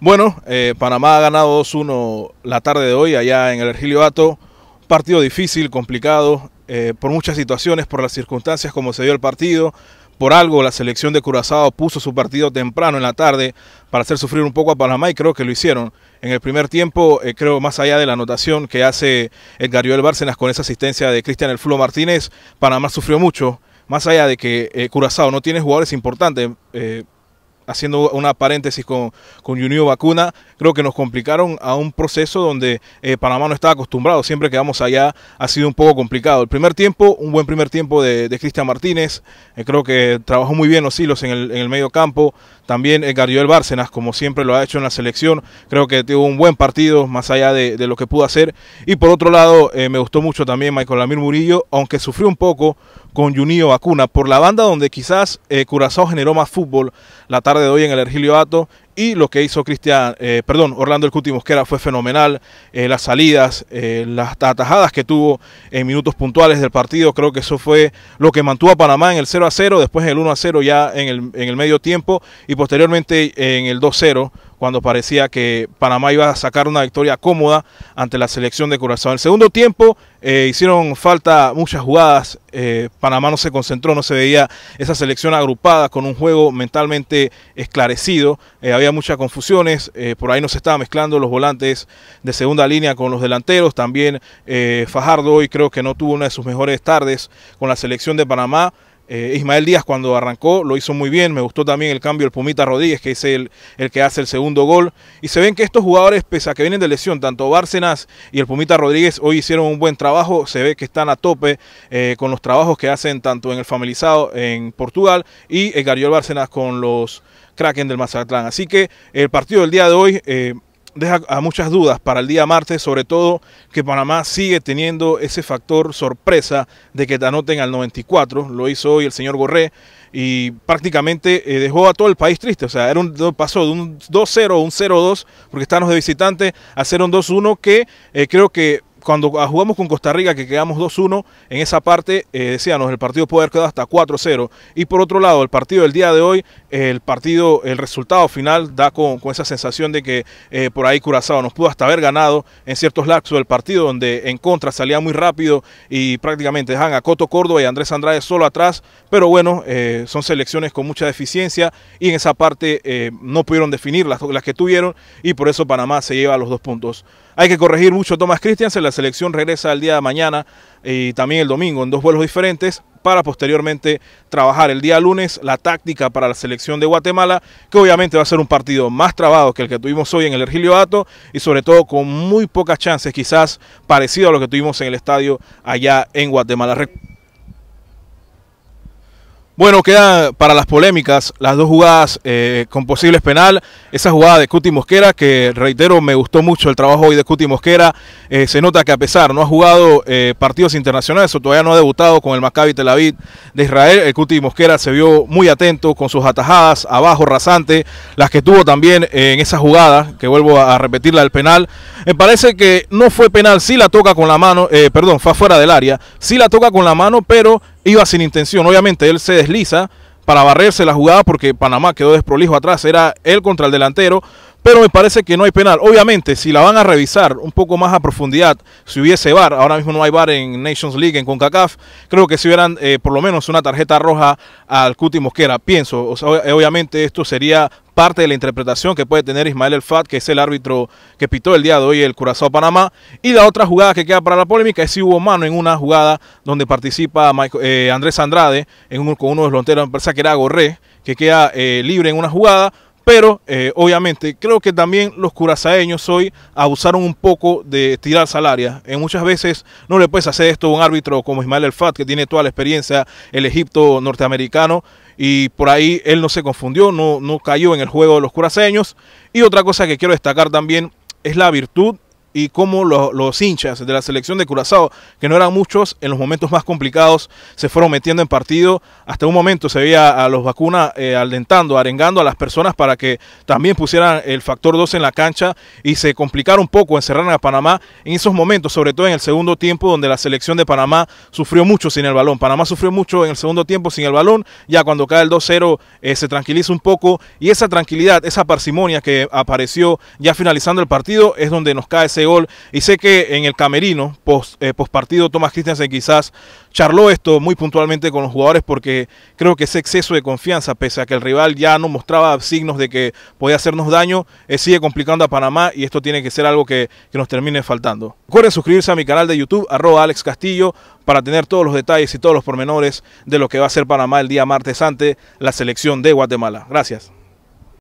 Bueno, eh, Panamá ha ganado 2-1 la tarde de hoy allá en el Ergilio Ato. Partido difícil, complicado, eh, por muchas situaciones, por las circunstancias como se dio el partido. Por algo la selección de Curazao puso su partido temprano en la tarde para hacer sufrir un poco a Panamá y creo que lo hicieron. En el primer tiempo, eh, creo más allá de la anotación que hace Edgar Joel Bárcenas con esa asistencia de Cristian El Fulo Martínez, Panamá sufrió mucho. Más allá de que eh, Curazao no tiene jugadores importantes, haciendo una paréntesis con, con Junior Vacuna, creo que nos complicaron a un proceso donde eh, Panamá no estaba acostumbrado. Siempre que vamos allá ha sido un poco complicado. El primer tiempo, un buen primer tiempo de, Cristian Martínez. Eh, creo que trabajó muy bien los hilos en el, medio campo. También eh, el Bárcenas, como siempre lo ha hecho en la selección. Creo que tuvo un buen partido, más allá de, lo que pudo hacer. Y por otro lado, me gustó mucho también Michael Lamir Murillo, aunque sufrió un poco con Junio Vacuna. Por la banda donde quizás eh, Curazao generó más fútbol la tarde de hoy en el Ergilio Ato. Y lo que hizo Cristian, eh, perdón, Orlando el Cuti Mosquera fue fenomenal. Eh, las salidas, eh, las atajadas que tuvo en minutos puntuales del partido, creo que eso fue lo que mantuvo a Panamá en el 0 a 0, después en el 1 a 0 ya en el, en el medio tiempo y posteriormente en el 2 0 cuando parecía que Panamá iba a sacar una victoria cómoda ante la selección de Corazón. En el segundo tiempo eh, hicieron falta muchas jugadas, eh, Panamá no se concentró, no se veía esa selección agrupada con un juego mentalmente esclarecido, eh, había muchas confusiones, por ahí no se estaba mezclando los volantes de segunda línea con los delanteros, también Fajardo hoy creo que no tuvo una de sus mejores tardes con la selección de Panamá. Eh, Ismael Díaz cuando arrancó lo hizo muy bien, me gustó también el cambio el Pumita Rodríguez, que es el, el, que hace el segundo gol. Y se ven que estos jugadores, pese a que vienen de lesión, tanto Bárcenas y el Pumita Rodríguez hoy hicieron un buen trabajo, se ve que están a tope eh, con los trabajos que hacen tanto en el familizado en Portugal y el Gariol Bárcenas con los Kraken del Mazatlán. Así que el partido del día de hoy... Eh, deja a muchas dudas para el día martes, sobre todo que Panamá sigue teniendo ese factor sorpresa de que te anoten al 94, lo hizo hoy el señor Gorré y prácticamente eh, dejó a todo el país triste, o sea, era un, pasó de un 2-0 a un 0-2, porque están de visitante, a 0 un 2-1 que eh, creo que cuando ah, jugamos con Costa Rica, que quedamos 2-1, en esa parte, eh, decíamos, el partido puede haber quedado hasta 4-0. Y por otro lado, el partido del día de hoy, el partido, el resultado final da con, esa sensación de que eh, por ahí Curazao nos pudo hasta haber ganado en ciertos lapsos del partido, donde en contra salía muy rápido y prácticamente dejan a Coto Córdoba y Andrés Andrade solo atrás. Pero bueno, eh, son selecciones con mucha deficiencia y en esa parte eh, no pudieron definir las, las que tuvieron y por eso Panamá se lleva los dos puntos. Hay que corregir mucho Tomás Thomas Christiansen. La selección regresa el día de mañana y también el domingo en dos vuelos diferentes para posteriormente trabajar el día lunes la táctica para la selección de Guatemala, que obviamente va a ser un partido más trabado que el que tuvimos hoy en el Ergilio Ato y sobre todo con muy pocas chances, quizás parecido a lo que tuvimos en el estadio allá en Guatemala. Bueno, quedan para las polémicas las dos jugadas eh, con posibles penal. Esa jugada de Cuti Mosquera, que reitero, me gustó mucho el trabajo hoy de Cuti Mosquera. Eh, se nota que a pesar no ha jugado eh, partidos internacionales o todavía no ha debutado con el Maccabi Tel Aviv de Israel, el Cuti Mosquera se vio muy atento con sus atajadas abajo, rasante, las que tuvo también en esa jugada, que vuelvo a repetirla del penal. Me parece que no fue penal, sí la toca con la mano, perdón, fue fuera del área, sí la toca con la mano, pero iba sin intención. Obviamente él se desliza para barrerse la jugada porque Panamá quedó desprolijo atrás. Era él contra el delantero. Pero me parece que no hay penal. Obviamente, si la van a revisar un poco más a profundidad, si hubiese VAR, ahora mismo no hay VAR en Nations League, en CONCACAF, creo que si hubieran eh, por lo menos una tarjeta roja al Cuti Mosquera, pienso. obviamente esto sería parte de la interpretación que puede tener Ismael El Fat, que es el árbitro que pitó el día de hoy el Curazao Panamá. Y la otra jugada que queda para la polémica es si hubo mano en una jugada donde participa eh, Andrés Andrade en un, con uno de los lonteros, que era Gorré, que queda eh, libre en una jugada pero eh, obviamente creo que también los curazaeños hoy abusaron un poco de tirar salaria. En eh, muchas veces no le puedes hacer esto a un árbitro como Ismael El Fat, que tiene toda la experiencia, el Egipto norteamericano, y por ahí él no se confundió, no, no cayó en el juego de los curazaeños. Y otra cosa que quiero destacar también es la virtud y cómo los hinchas de la selección de Curazao, que no eran muchos, en los momentos más complicados se fueron metiendo en partido. Hasta un momento se veía a los vacunas eh, alentando, arengando a las personas para que también pusieran el factor 2 en la cancha y se complicaron un poco, encerraron a Panamá en esos momentos, sobre todo en el segundo tiempo, donde la selección de Panamá sufrió mucho sin el balón. Panamá sufrió mucho en el segundo tiempo sin el balón, ya cuando cae el 2-0 eh, se tranquiliza un poco y esa tranquilidad, esa parsimonia que apareció ya finalizando el partido es donde nos cae ese gol. Y sé que en el camerino, post, eh, partido, Thomas Christensen quizás charló esto muy puntualmente con los jugadores porque creo que ese exceso de confianza, pese a que el rival ya no mostraba signos de que podía hacernos daño, eh, sigue complicando a Panamá y esto tiene que ser algo que, que nos termine faltando. Recuerden suscribirse a mi canal de YouTube, arroba Alex Castillo, para tener todos los detalles y todos los pormenores de lo que va a ser Panamá el día martes ante la selección de Guatemala. Gracias.